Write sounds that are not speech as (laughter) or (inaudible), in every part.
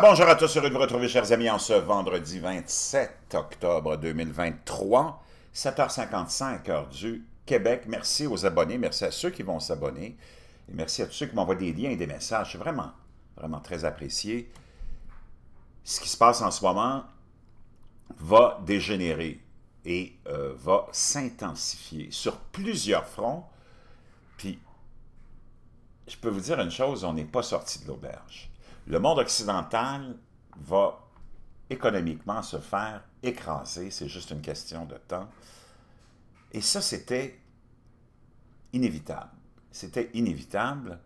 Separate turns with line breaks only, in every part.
bonjour à tous, heureux de vous retrouver, chers amis, en ce vendredi 27 octobre 2023, 7h55, heure du Québec. Merci aux abonnés, merci à ceux qui vont s'abonner et merci à tous ceux qui m'envoient des liens et des messages. C'est vraiment, vraiment très apprécié. Ce qui se passe en ce moment va dégénérer et euh, va s'intensifier sur plusieurs fronts. Puis, je peux vous dire une chose, on n'est pas sorti de l'auberge le monde occidental va économiquement se faire écraser, c'est juste une question de temps. Et ça, c'était inévitable. C'était inévitable.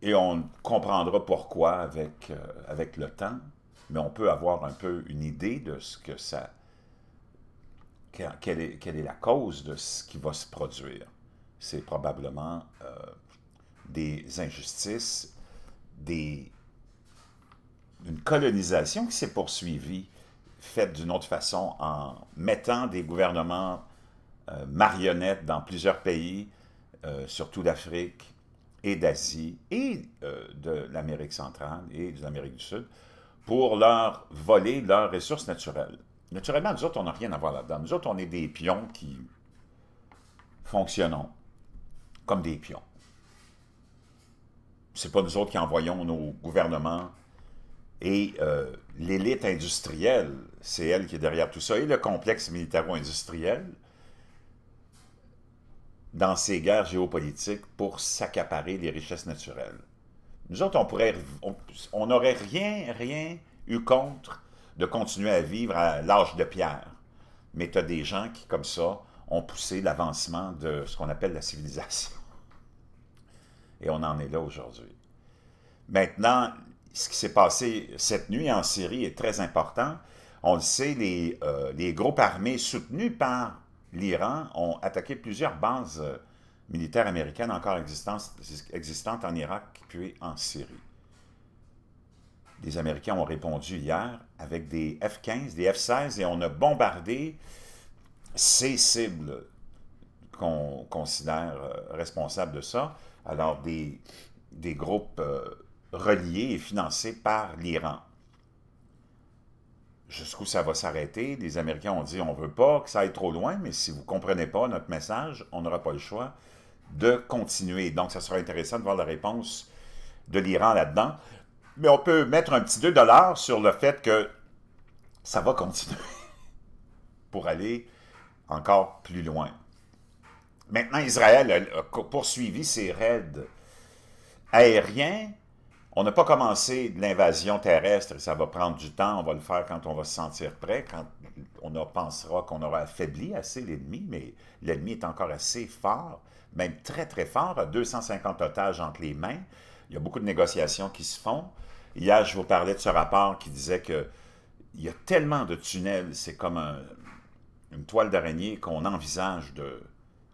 Et on comprendra pourquoi avec, euh, avec le temps, mais on peut avoir un peu une idée de ce que ça... Quelle est, quelle est la cause de ce qui va se produire. C'est probablement euh, des injustices une colonisation qui s'est poursuivie, faite d'une autre façon, en mettant des gouvernements euh, marionnettes dans plusieurs pays, euh, surtout d'Afrique et d'Asie et euh, de l'Amérique centrale et de l'Amérique du Sud, pour leur voler leurs ressources naturelles. Naturellement, nous autres, on n'a rien à voir là-dedans. Nous autres, on est des pions qui fonctionnons comme des pions c'est pas nous autres qui envoyons nos gouvernements et euh, l'élite industrielle, c'est elle qui est derrière tout ça, et le complexe militaro-industriel, dans ces guerres géopolitiques pour s'accaparer les richesses naturelles. Nous autres, on pourrait, on n'aurait rien, rien eu contre de continuer à vivre à l'âge de pierre. Mais tu as des gens qui, comme ça, ont poussé l'avancement de ce qu'on appelle la civilisation. Et on en est là aujourd'hui. Maintenant, ce qui s'est passé cette nuit en Syrie est très important. On le sait, les, euh, groupes armés soutenus par l'Iran ont attaqué plusieurs bases euh, militaires américaines encore existantes en Irak puis en Syrie. Les Américains ont répondu hier avec des F-15, des F-16 et on a bombardé ces cibles qu'on considère euh, responsables de ça. Alors, des, des groupes euh, reliés et financés par l'Iran. Jusqu'où ça va s'arrêter? Les Américains ont dit on ne veut pas que ça aille trop loin, mais si vous ne comprenez pas notre message, on n'aura pas le choix de continuer. Donc, ça sera intéressant de voir la réponse de l'Iran là-dedans. Mais on peut mettre un petit 2 sur le fait que ça va continuer (laughs) pour aller encore plus loin. Maintenant, Israël a, poursuivi ses raids aériens. On n'a pas commencé l'invasion terrestre, ça va prendre du temps, on va le faire quand on va se sentir prêt, quand on pensera qu'on aura affaibli assez l'ennemi, mais l'ennemi est encore assez fort, même très très fort, à 250 otages entre les mains. Il y a beaucoup de négociations qui se font. Hier, je vous parlais de ce rapport qui disait qu'il y a tellement de tunnels, c'est comme une toile d'araignée qu'on envisage de,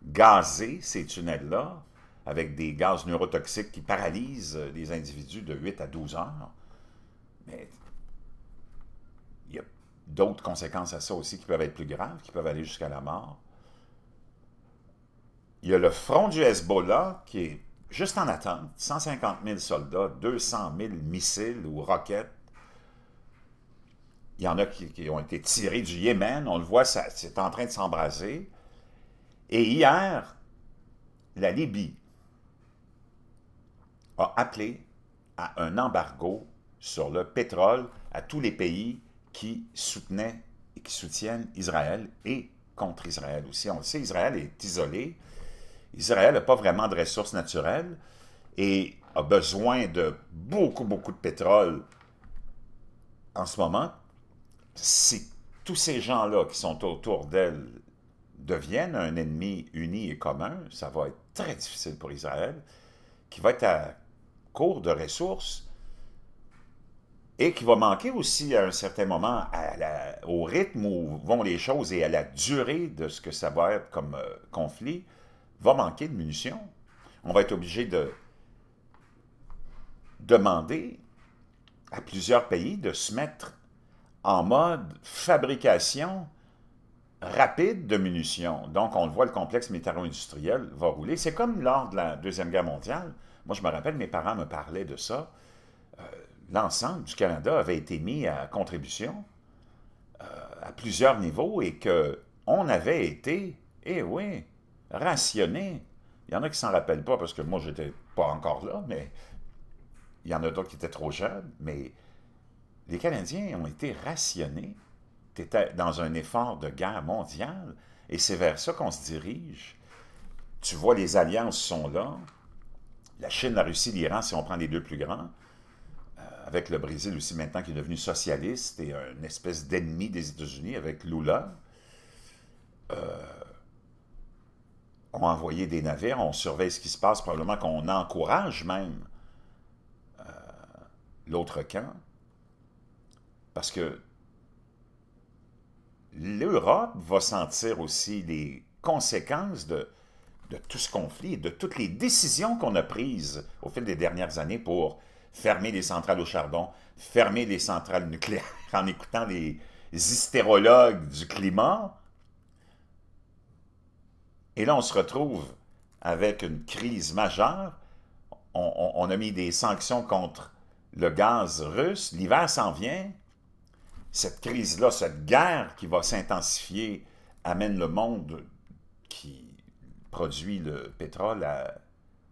gazer ces tunnels-là avec des gaz neurotoxiques qui paralysent les euh, individus de 8 à 12 heures. Mais il y a d'autres conséquences à ça aussi qui peuvent être plus graves, qui peuvent aller jusqu'à la mort. Il y a le front du Hezbollah qui est juste en attente. 150 000 soldats, 200 000 missiles ou roquettes. Il y en a qui, ont été tirés du Yémen. On le voit, c'est en train de s'embraser. Et hier, la Libye a appelé à un embargo sur le pétrole à tous les pays qui soutenaient et qui soutiennent Israël et contre Israël aussi. On le sait, Israël est isolé. Israël n'a pas vraiment de ressources naturelles et a besoin de beaucoup, beaucoup de pétrole en ce moment. C'est tous ces gens-là qui sont autour d'elle, deviennent un ennemi uni et commun, ça va être très difficile pour Israël, qui va être à court de ressources et qui va manquer aussi à un certain moment au rythme où vont les choses et à la durée de ce que ça va être comme euh, conflit, va manquer de munitions. On va être obligé de demander à plusieurs pays de se mettre en mode fabrication rapide de munitions. Donc, on le voit, le complexe militaro industriel va rouler. C'est comme lors de la Deuxième Guerre mondiale. Moi, je me rappelle, mes parents me parlaient de ça. Euh, l'ensemble du Canada avait été mis à contribution euh, à plusieurs niveaux et que on avait été, eh oui, rationné. Il y en a qui s'en rappellent pas parce que moi, j'étais pas encore là, mais il y en a d'autres qui étaient trop jeunes. Mais les Canadiens ont été rationnés tu étais dans un effort de guerre mondiale, et c'est vers ça qu'on se dirige. Tu vois, les alliances sont là. La Chine, la Russie, l'Iran, si on prend les deux plus grands, euh, avec le Brésil aussi maintenant qui est devenu socialiste et une espèce d'ennemi des États-Unis avec Lula, euh, ont envoyé des navires, on surveille ce qui se passe, probablement qu'on encourage même euh, l'autre camp, parce que l'Europe va sentir aussi les conséquences de, tout ce conflit et de toutes les décisions qu'on a prises au fil des dernières années pour fermer les centrales au charbon, fermer les centrales nucléaires (laughs) en écoutant les hystérologues du climat. Et là, on se retrouve avec une crise majeure. on a mis des sanctions contre le gaz russe. L'hiver s'en vient cette crise-là, cette guerre qui va s'intensifier, amène le monde qui produit le pétrole à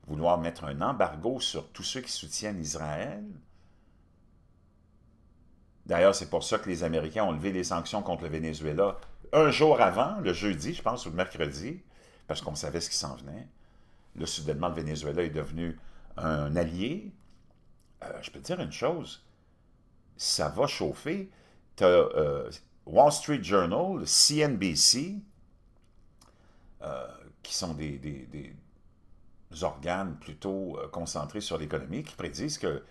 vouloir mettre un embargo sur tous ceux qui soutiennent Israël. D'ailleurs, c'est pour ça que les Américains ont levé les sanctions contre le Venezuela un jour avant, le jeudi, je pense, ou le mercredi, parce qu'on savait ce qui s'en venait. Là, soudainement, le Venezuela est devenu un allié. Euh, je peux dire une chose, ça va chauffer. Euh, Wall Street Journal, CNBC, euh, qui sont des, organes plutôt euh, concentrés sur l'économie, qui prédisent que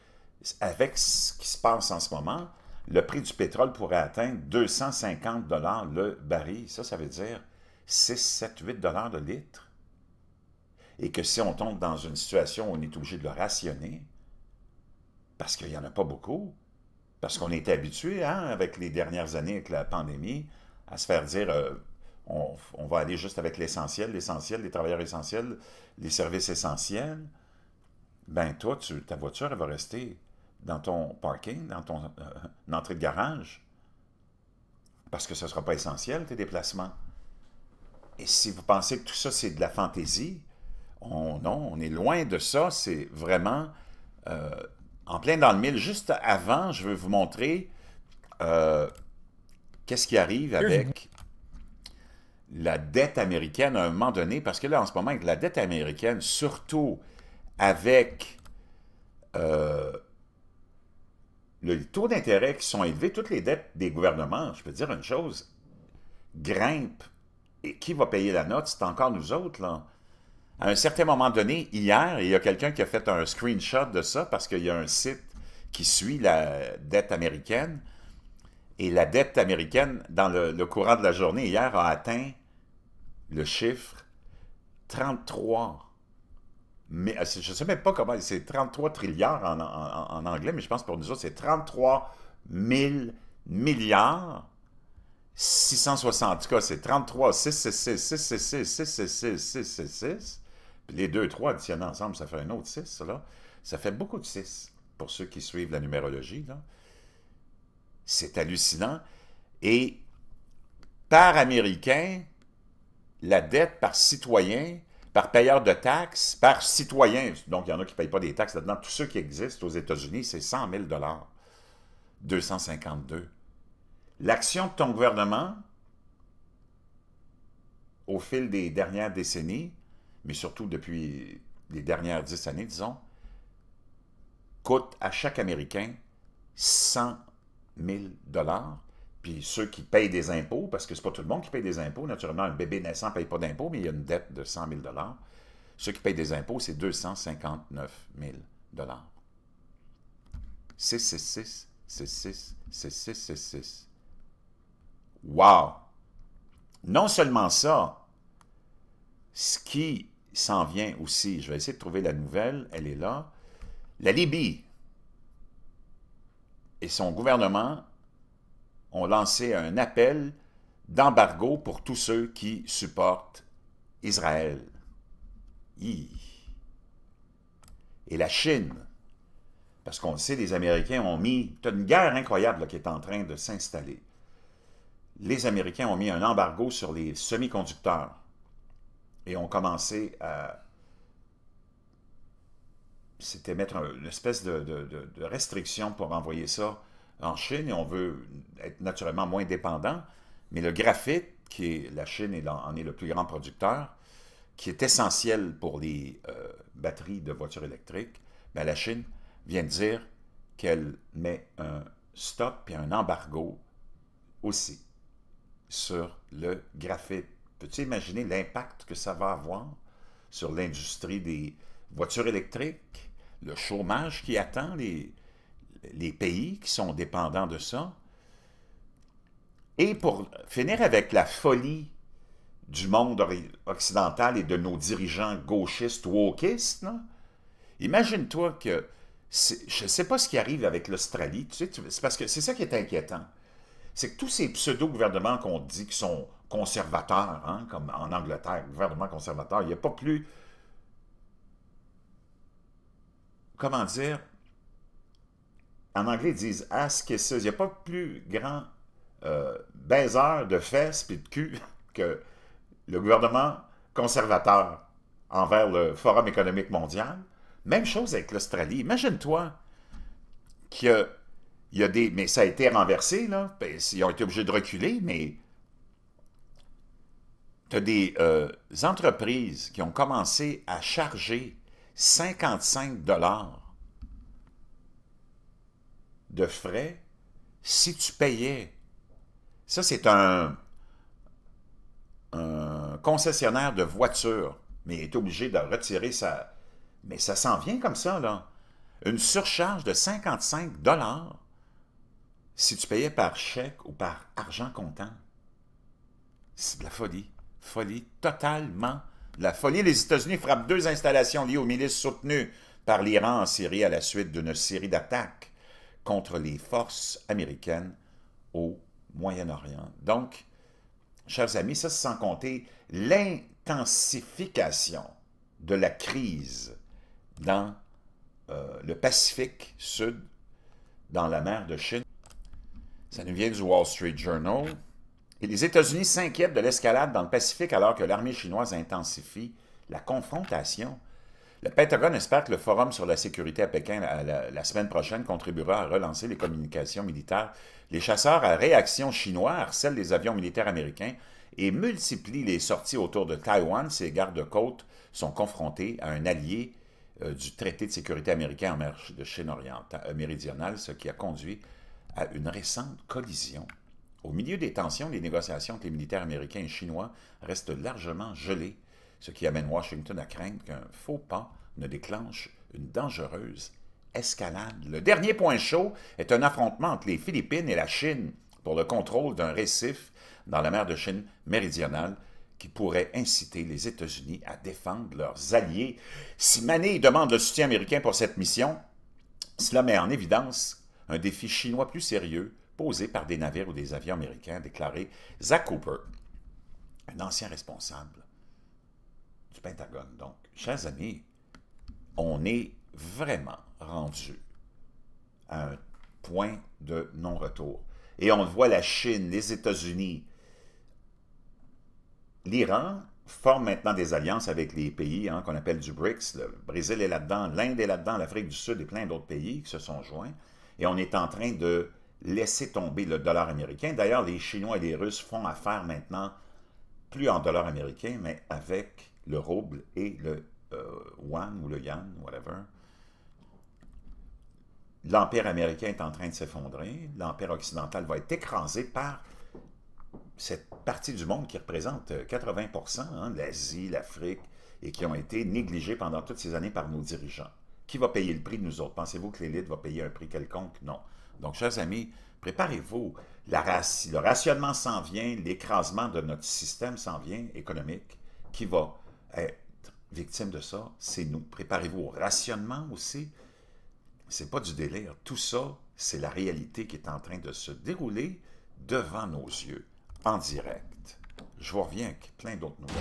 avec ce qui se passe en ce moment, le prix du pétrole pourrait atteindre 250 dollars le baril. Ça, ça veut dire 6, 7, 8 dollars le litre. Et que si on tombe dans une situation où on est obligé de le rationner, parce qu'il n'y en a pas beaucoup, parce qu'on était habitué, hein, avec les dernières années, avec la pandémie, à se faire dire euh, on, va aller juste avec l'essentiel, l'essentiel, les travailleurs essentiels, les services essentiels. Ben toi, ta voiture, elle va rester dans ton parking, dans ton euh, entrée de garage, parce que ce ne sera pas essentiel, tes déplacements. Et si vous pensez que tout ça, c'est de la fantaisie, on, non, on est loin de ça, c'est vraiment euh, en plein dans le mille, juste avant, je veux vous montrer euh, qu'est-ce qui arrive avec la dette américaine à un moment donné, parce que là, en ce moment, avec la dette américaine, surtout avec euh, le taux d'intérêt qui sont élevés, toutes les dettes des gouvernements, je peux dire une chose, grimpe. Et qui va payer la note? C'est encore nous autres, là à un certain moment donné, hier, il y a quelqu'un qui a fait un screenshot de ça parce qu'il y a un site qui suit la dette américaine. Et la dette américaine, dans le, courant de la journée, hier, a atteint le chiffre 33. Mais, je ne sais même pas comment, c'est 33 trilliards en, anglais, mais je pense pour nous autres, c'est 33 000 milliards. 660 cas, c'est 33, 6, les deux, trois additionnés ensemble, ça fait un autre 6, là. Ça fait beaucoup de 6 pour ceux qui suivent la numérologie. C'est hallucinant. Et par Américain, la dette par citoyen, par payeur de taxes, par citoyen, donc il y en a qui ne payent pas des taxes là-dedans, tous ceux qui existent aux États-Unis, c'est 100 000 252. L'action de ton gouvernement, au fil des dernières décennies, mais surtout depuis les dernières dix années, disons, coûte à chaque Américain 100 000 puis ceux qui payent des impôts, parce que ce n'est pas tout le monde qui paye des impôts, naturellement, un bébé naissant ne paye pas d'impôts, mais il y a une dette de 100 000 Ceux qui payent des impôts, c'est 259 000 c'est 6, c'est 6, c'est 6, c'est Wow! Non seulement ça, ce qui s'en vient aussi. Je vais essayer de trouver la nouvelle. Elle est là. La Libye et son gouvernement ont lancé un appel d'embargo pour tous ceux qui supportent Israël. Et la Chine, parce qu'on le sait, les Américains ont mis... C'est une guerre incroyable qui est en train de s'installer. Les Américains ont mis un embargo sur les semi-conducteurs et ont commencé à c'était mettre une espèce de, restriction pour envoyer ça en Chine et on veut être naturellement moins dépendant. Mais le graphite, qui est la Chine en est le plus grand producteur, qui est essentiel pour les euh, batteries de voitures électriques, ben, la Chine vient de dire qu'elle met un stop et un embargo aussi sur le graphite Peux-tu imaginer l'impact que ça va avoir sur l'industrie des voitures électriques, le chômage qui attend les, pays qui sont dépendants de ça? Et pour finir avec la folie du monde occidental et de nos dirigeants gauchistes ou wokistes, imagine-toi que je ne sais pas ce qui arrive avec l'Australie, c'est parce que c'est ça qui est inquiétant. C'est que tous ces pseudo-gouvernements qu'on dit qui sont conservateur, hein, comme en Angleterre, gouvernement conservateur. Il n'y a pas plus... Comment dire? En anglais, ils disent « ask kisses ». Il n'y a pas plus grand euh, de fesses et de cul (laughs) que le gouvernement conservateur envers le Forum économique mondial. Même chose avec l'Australie. Imagine-toi qu'il y, y a des... Mais ça a été renversé, là. Ben, ils ont été obligés de reculer, mais tu as des euh, entreprises qui ont commencé à charger 55 dollars de frais si tu payais. Ça, c'est un, concessionnaire de voitures, mais il est obligé de retirer sa... Mais ça s'en vient comme ça, là. Une surcharge de 55 dollars si tu payais par chèque ou par argent comptant. C'est de la folie folie totalement. La folie, les États-Unis frappent deux installations liées aux milices soutenues par l'Iran en Syrie à la suite d'une série d'attaques contre les forces américaines au Moyen-Orient. Donc, chers amis, ça sans compter l'intensification de la crise dans euh, le Pacifique Sud, dans la mer de Chine. Ça nous vient du Wall Street Journal. Et les États-Unis s'inquiètent de l'escalade dans le Pacifique alors que l'armée chinoise intensifie la confrontation. Le Pentagone espère que le forum sur la sécurité à Pékin la, semaine prochaine contribuera à relancer les communications militaires. Les chasseurs à réaction chinois harcèlent les avions militaires américains et multiplient les sorties autour de Taïwan. Ces gardes-côtes sont confrontés à un allié euh, du traité de sécurité américain en mer de Chine orientale, euh, méridionale, ce qui a conduit à une récente collision au milieu des tensions, les négociations entre les militaires américains et chinois restent largement gelées, ce qui amène Washington à craindre qu'un faux pas ne déclenche une dangereuse escalade. Le dernier point chaud est un affrontement entre les Philippines et la Chine pour le contrôle d'un récif dans la mer de Chine méridionale qui pourrait inciter les États-Unis à défendre leurs alliés. Si Mané demande le soutien américain pour cette mission, cela met en évidence un défi chinois plus sérieux posé par des navires ou des avions américains, déclaré Zach Cooper, un ancien responsable du Pentagone. Donc, chers amis, on est vraiment rendu à un point de non-retour. Et on voit la Chine, les États-Unis, l'Iran forment maintenant des alliances avec les pays hein, qu'on appelle du BRICS. Le Brésil est là-dedans, l'Inde est là-dedans, l'Afrique du Sud et plein d'autres pays qui se sont joints. Et on est en train de laisser tomber le dollar américain. D'ailleurs, les Chinois et les Russes font affaire maintenant plus en dollars américains, mais avec le rouble et le euh, yuan ou le yan, whatever. L'empire américain est en train de s'effondrer. L'empire occidental va être écrasé par cette partie du monde qui représente 80%, euh, hein, l'Asie, l'Afrique, et qui ont été négligés pendant toutes ces années par nos dirigeants. Qui va payer le prix de nous autres? Pensez-vous que l'élite va payer un prix quelconque? Non. Donc, chers amis, préparez-vous. le rationnement s'en vient, l'écrasement de notre système s'en vient économique qui va être victime de ça, c'est nous. Préparez-vous au rationnement aussi. C'est pas du délire. Tout ça, c'est la réalité qui est en train de se dérouler devant nos yeux, en direct. Je vous reviens avec plein d'autres nouvelles.